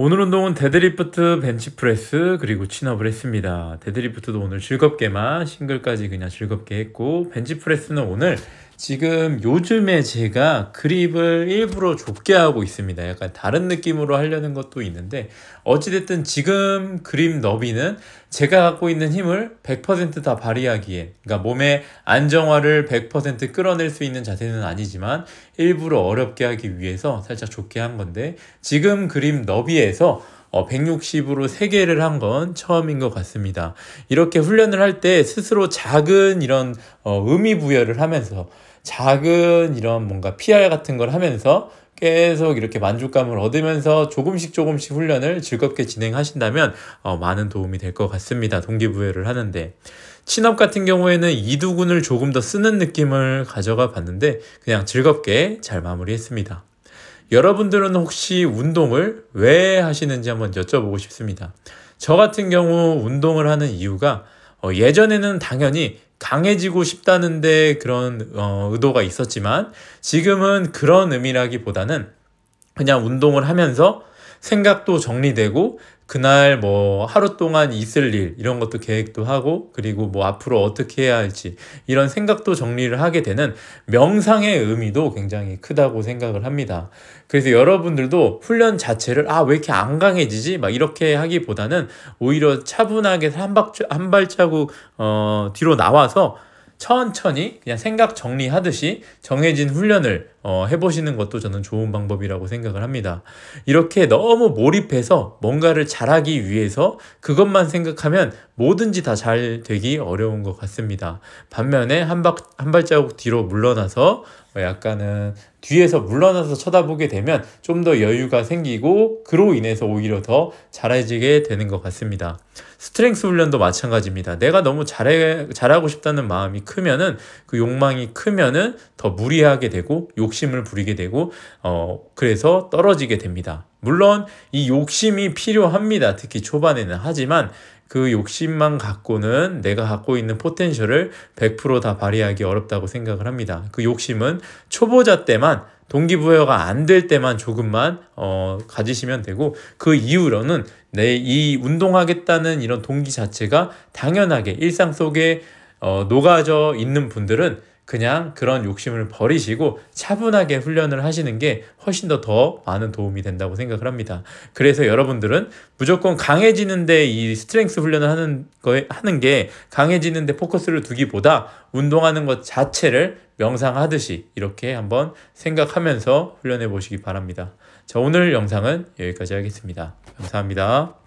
오늘 운동은 데드리프트, 벤치프레스, 그리고 친업을 했습니다. 데드리프트도 오늘 즐겁게만 싱글까지 그냥 즐겁게 했고 벤치프레스는 오늘 지금 요즘에 제가 그립을 일부러 좁게 하고 있습니다. 약간 다른 느낌으로 하려는 것도 있는데 어찌됐든 지금 그립 너비는 제가 갖고 있는 힘을 100%다 발휘하기에 그러니까 몸의 안정화를 100% 끌어낼 수 있는 자세는 아니지만 일부러 어렵게 하기 위해서 살짝 좁게 한 건데 지금 그립 너비에서 어, 160으로 3개를 한 건 처음인 것 같습니다. 이렇게 훈련을 할 때 스스로 작은 이런 어, 의미 부여를 하면서 작은 이런 뭔가 PR 같은 걸 하면서 계속 이렇게 만족감을 얻으면서 조금씩 조금씩 훈련을 즐겁게 진행하신다면 어, 많은 도움이 될 것 같습니다. 동기부여를 하는데. 친업 같은 경우에는 이두근을 조금 더 쓰는 느낌을 가져가 봤는데 그냥 즐겁게 잘 마무리했습니다. 여러분들은 혹시 운동을 왜 하시는지 한번 여쭤보고 싶습니다. 저 같은 경우 운동을 하는 이유가 어, 예전에는 당연히 강해지고 싶다는데 그런 어, 의도가 있었지만 지금은 그런 의미라기보다는 그냥 운동을 하면서 생각도 정리되고 그날 뭐 하루 동안 있을 일 이런 것도 계획도 하고 그리고 뭐 앞으로 어떻게 해야 할지 이런 생각도 정리를 하게 되는 명상의 의미도 굉장히 크다고 생각을 합니다. 그래서 여러분들도 훈련 자체를 아 왜 이렇게 안 강해지지 막 이렇게 하기보다는 오히려 차분하게 한, 발자국 어, 뒤로 나와서 천천히 그냥 생각 정리하듯이 정해진 훈련을 어, 해보시는 것도 저는 좋은 방법이라고 생각을 합니다. 이렇게 너무 몰입해서 뭔가를 잘하기 위해서 그것만 생각하면 뭐든지 다 잘 되기 어려운 것 같습니다. 반면에 한, 박, 한 발자국 뒤로 물러나서 어, 약간은 뒤에서 물러나서 쳐다보게 되면 좀 더 여유가 생기고 그로 인해서 오히려 더 잘해지게 되는 것 같습니다. 스트렝스 훈련도 마찬가지입니다. 내가 너무 잘해, 잘하고 싶다는 마음이 크면은 그 욕망이 크면은 더 무리하게 되고 욕심을 부리게 되고 어 그래서 떨어지게 됩니다. 물론 이 욕심이 필요합니다. 특히 초반에는 하지만 그 욕심만 갖고는 내가 갖고 있는 포텐셜을 100%다 발휘하기 어렵다고 생각을 합니다. 그 욕심은 초보자 때만 동기부여가 안 될 때만 조금만 어, 가지시면 되고 그 이후로는 내 이 운동하겠다는 이런 동기 자체가 당연하게 일상 속에 어, 녹아져 있는 분들은 그냥 그런 욕심을 버리시고 차분하게 훈련을 하시는 게 훨씬 더 더 많은 도움이 된다고 생각을 합니다. 그래서 여러분들은 무조건 강해지는데 이 스트렝스 훈련을 하는 거에 하는 게 강해지는데 포커스를 두기보다 운동하는 것 자체를 명상하듯이 이렇게 한번 생각하면서 훈련해 보시기 바랍니다. 자, 오늘 영상은 여기까지 하겠습니다. 감사합니다.